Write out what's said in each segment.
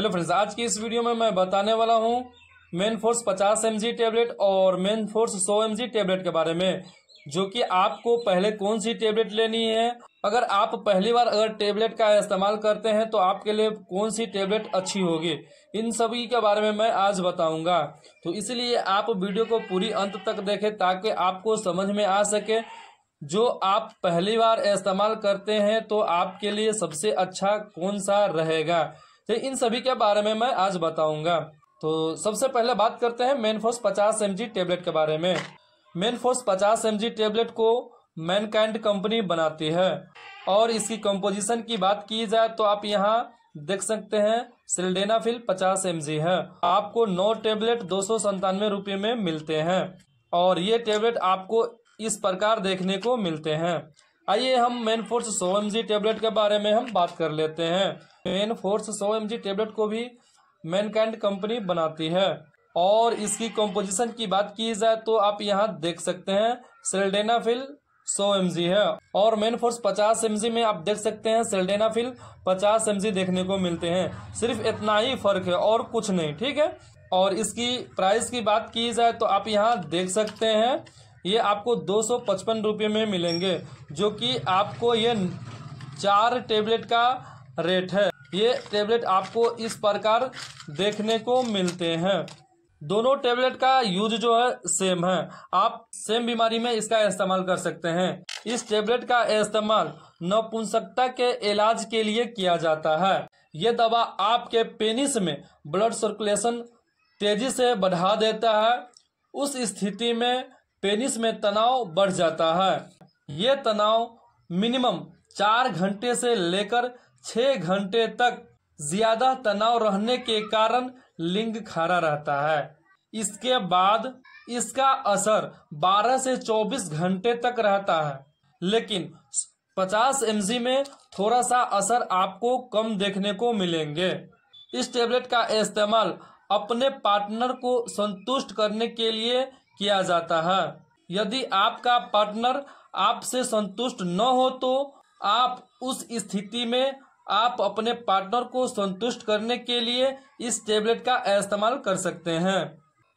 hello friends आज की इस वीडियो में मैं बताने वाला हूँ मेन फोर्स पचास एम टेबलेट और मेन फोर्स सौ एम टेबलेट के बारे में जो कि आपको पहले कौन सी टेबलेट लेनी है अगर आप पहली बार अगर टेबलेट का इस्तेमाल करते हैं तो आपके लिए कौन सी टेबलेट अच्छी होगी इन सभी के बारे में मैं आज बताऊंगा तो इसलिए आप वीडियो को पूरी अंत तक देखें ताकि आपको समझ में आ सके जो आप पहली बार इस्तेमाल करते हैं तो आपके लिए सबसे अच्छा कौन सा रहेगा तो इन सभी के बारे में मैं आज बताऊंगा तो सबसे पहले बात करते हैं मेनफोर्स पचास एम टेबलेट के बारे में मेनफोर्स पचास एम टेबलेट को मैनकाइंड कंपनी बनाती है और इसकी कंपोजिशन की बात की जाए तो आप यहाँ देख सकते हैं सिल्डेनाफिल 50 एम है आपको नौ टेबलेट दो सौ में मिलते हैं और ये टेबलेट आपको इस प्रकार देखने को मिलते हैं आइए हम मेन फोर्स सौ एम टेबलेट के बारे में हम बात कर लेते हैं मेन फोर्स सौ एम टेबलेट को भी मैनकाइंड कंपनी बनाती है और इसकी कंपोजिशन की बात की जाए तो आप यहाँ देख सकते हैं सेल्डेनाफिल 100 एम है और मेन फोर्स 50 एम में आप देख सकते हैं सेल्डेनाफिल 50 एम देखने को मिलते हैं सिर्फ इतना ही फर्क है और कुछ नहीं ठीक है और इसकी प्राइस की बात की जाए तो आप यहाँ देख सकते हैं ये आपको दो सौ पचपन में मिलेंगे जो कि आपको ये चार टेबलेट का रेट है ये टेबलेट आपको इस प्रकार देखने को मिलते हैं दोनों टेबलेट का यूज जो है सेम है आप सेम बीमारी में इसका इस्तेमाल कर सकते हैं इस टेबलेट का इस्तेमाल नपुंसकता के इलाज के लिए किया जाता है ये दवा आपके पेनिस में ब्लड सर्कुलेशन तेजी से बढ़ा देता है उस स्थिति में पेनिस में तनाव बढ़ जाता है ये तनाव मिनिमम चार घंटे से लेकर छः घंटे तक ज्यादा तनाव रहने के कारण लिंग खारा रहता है इसके बाद इसका असर 12 से 24 घंटे तक रहता है लेकिन 50 एम में थोड़ा सा असर आपको कम देखने को मिलेंगे इस टेबलेट का इस्तेमाल अपने पार्टनर को संतुष्ट करने के लिए किया जाता है यदि आपका पार्टनर आपसे संतुष्ट न हो तो आप उस स्थिति में आप अपने पार्टनर को संतुष्ट करने के लिए इस टेबलेट का इस्तेमाल कर सकते हैं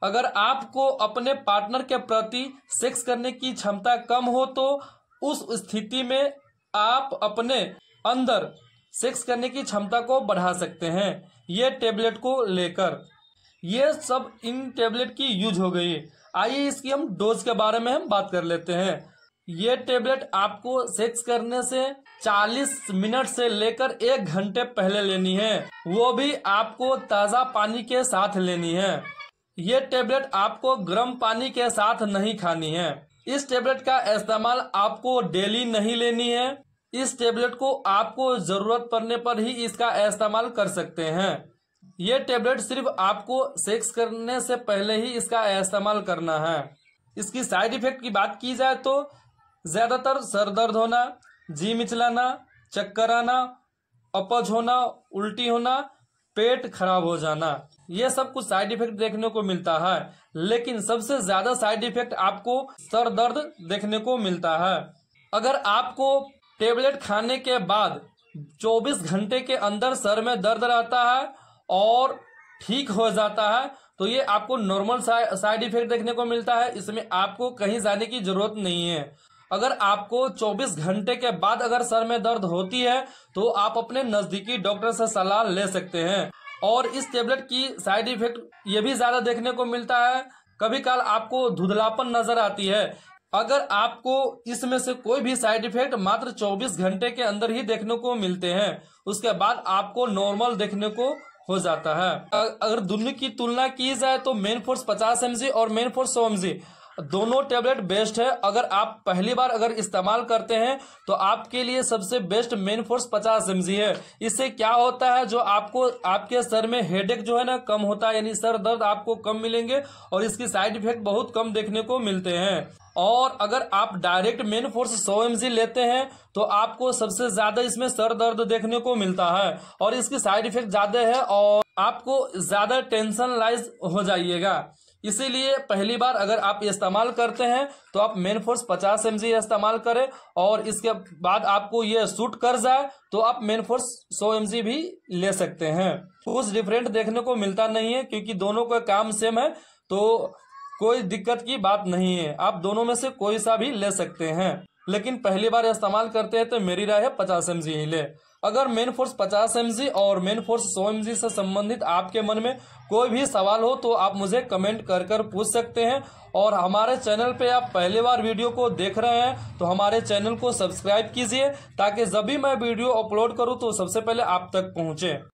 अगर आपको अपने पार्टनर के प्रति सेक्स करने की क्षमता कम हो तो उस स्थिति में आप अपने अंदर सेक्स करने की क्षमता को बढ़ा सकते हैं ये टेबलेट को लेकर ये सब इन टेबलेट की यूज हो गई आइए इसकी हम डोज के बारे में हम बात कर लेते हैं ये टेबलेट आपको सेक्स करने से 40 मिनट से लेकर एक घंटे पहले लेनी है वो भी आपको ताज़ा पानी के साथ लेनी है ये टेबलेट आपको गर्म पानी के साथ नहीं खानी है इस टेबलेट का इस्तेमाल आपको डेली नहीं लेनी है इस टेबलेट को आपको जरूरत पड़ने पर ही इसका इस्तेमाल कर सकते हैं ये टेबलेट सिर्फ आपको सेक्स करने से पहले ही इसका इस्तेमाल करना है इसकी साइड इफेक्ट की बात की जाए तो ज़्यादातर सर दर्द होना जी मिचलाना चक्कर आना अपज होना उल्टी होना पेट खराब हो जाना ये सब कुछ साइड इफेक्ट देखने को मिलता है लेकिन सबसे ज्यादा साइड इफेक्ट आपको सर दर्द देखने को मिलता है अगर आपको टेबलेट खाने के बाद 24 घंटे के अंदर सर में दर्द रहता है और ठीक हो जाता है तो ये आपको नॉर्मल साइड इफेक्ट देखने को मिलता है इसमें आपको कहीं जाने की जरूरत नहीं है अगर आपको 24 घंटे के बाद अगर सर में दर्द होती है तो आप अपने नजदीकी डॉक्टर से सलाह ले सकते हैं और इस टेबलेट की साइड इफेक्ट ये भी ज्यादा देखने को मिलता है कभी काल आपको धुधलापन नजर आती है अगर आपको इसमें से कोई भी साइड इफेक्ट मात्र 24 घंटे के अंदर ही देखने को मिलते हैं उसके बाद आपको नॉर्मल देखने को हो जाता है अगर दोनों की तुलना की जाए तो मेन फोर्स पचास एम और मेन फोर्स सौ एम दोनों टेबलेट बेस्ट है अगर आप पहली बार अगर इस्तेमाल करते हैं तो आपके लिए सबसे बेस्ट मेन फोर्स पचास एम है इससे क्या होता है जो आपको आपके सर में हेडेक जो है ना कम होता है यानी सर दर्द आपको कम मिलेंगे और इसकी साइड इफेक्ट बहुत कम देखने को मिलते हैं और अगर आप डायरेक्ट मेन फोर्स सौ एम लेते हैं तो आपको सबसे ज्यादा इसमें सर दर्द देखने को मिलता है और इसकी साइड इफेक्ट ज्यादा है और आपको ज्यादा टेंशन लाइज हो जाइएगा इसीलिए पहली बार अगर आप इस्तेमाल करते हैं तो आप मेन फोर्स पचास एम इस्तेमाल करें और इसके बाद आपको ये सूट कर जाए तो आप मेन फोर्स सौ एम भी ले सकते हैं कुछ डिफरेंट देखने को मिलता नहीं है क्योंकि दोनों का काम सेम है तो कोई दिक्कत की बात नहीं है आप दोनों में से कोई सा भी ले सकते हैं लेकिन पहली बार इस्तेमाल करते हैं तो मेरी राय है पचास एम ही ले अगर मेन फोर्स 50 एम और मेन फोर्स 100 एम से संबंधित आपके मन में कोई भी सवाल हो तो आप मुझे कमेंट कर कर पूछ सकते हैं और हमारे चैनल पे आप पहली बार वीडियो को देख रहे हैं तो हमारे चैनल को सब्सक्राइब कीजिए ताकि जब भी मैं वीडियो अपलोड करूँ तो सबसे पहले आप तक पहुँचे